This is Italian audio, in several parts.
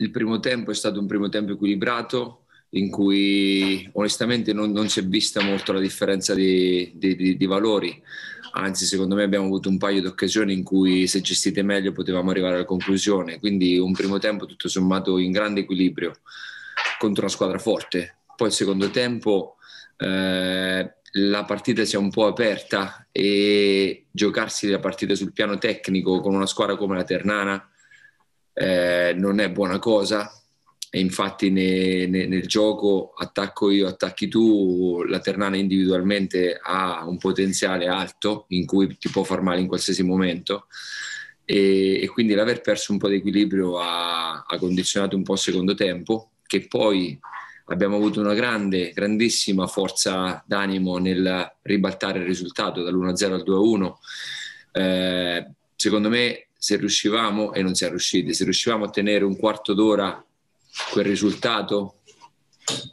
il primo tempo è stato un primo tempo equilibrato in cui onestamente non, non si è vista molto la differenza di, di, di, di, valori, anzi secondo me abbiamo avuto un paio di occasioni in cui se gestite meglio potevamo arrivare alla conclusione, quindi un primo tempo tutto sommato in grande equilibrio contro una squadra forte, poi il secondo tempo eh, la partita si è un po' aperta e giocarsi la partita sul piano tecnico con una squadra come la Ternana eh, non è buona cosa e infatti ne, ne, nel gioco attacco io, attacchi tu, la Ternana individualmente ha un potenziale alto in cui ti può far male in qualsiasi momento e, e quindi l'aver perso un po' di equilibrio ha, ha, condizionato un po' il secondo tempo che poi abbiamo avuto una grande, grandissima forza d'animo nel ribaltare il risultato dall'1-0 al 2-1. Eh, secondo me se riuscivamo, e non siamo riusciti, se riuscivamo a tenere un quarto d'ora quel risultato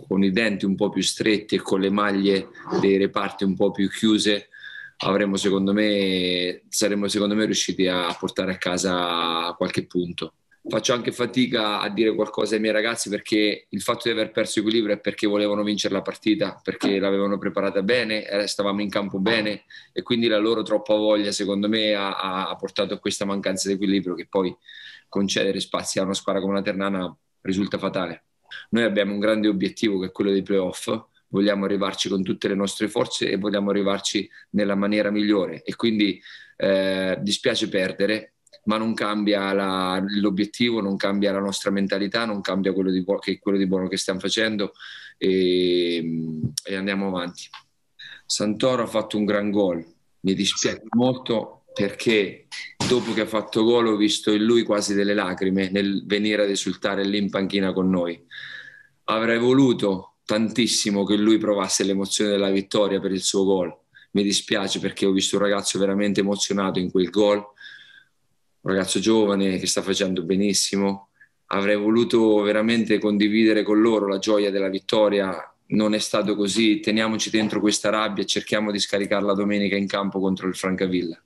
con i denti un po' più stretti e con le maglie dei reparti un po' più chiuse, avremmo secondo me, saremmo secondo me riusciti a portare a casa qualche punto faccio anche fatica a dire qualcosa ai miei ragazzi perché il fatto di aver perso equilibrio è perché volevano vincere la partita, perché l'avevano preparata bene, eh, stavamo in campo bene e quindi la loro troppa voglia secondo me ha, ha portato a questa mancanza di equilibrio che poi concedere spazi a una squadra come la Ternana risulta fatale. Noi abbiamo un grande obiettivo che è quello dei playoff, vogliamo arrivarci con tutte le nostre forze e vogliamo arrivarci nella maniera migliore e quindi eh, dispiace perdere, ma non cambia la, l'obiettivo, non cambia la nostra mentalità, non cambia quello di, che, quello di buono che stiamo facendo e, ehm, e, andiamo avanti. Santoro ha fatto un gran gol, mi dispiace molto perché dopo che ha fatto gol ho visto in lui quasi delle lacrime nel venire ad esultare lì in panchina con noi. Avrei voluto tantissimo che lui provasse l'emozione della vittoria per il suo gol. Mi dispiace perché ho visto un ragazzo veramente emozionato in quel gol un ragazzo giovane che sta facendo benissimo. Avrei voluto veramente condividere con loro la gioia della vittoria. Non è stato così. Teniamoci dentro questa rabbia e cerchiamo di scaricarla domenica in campo contro il Francavilla.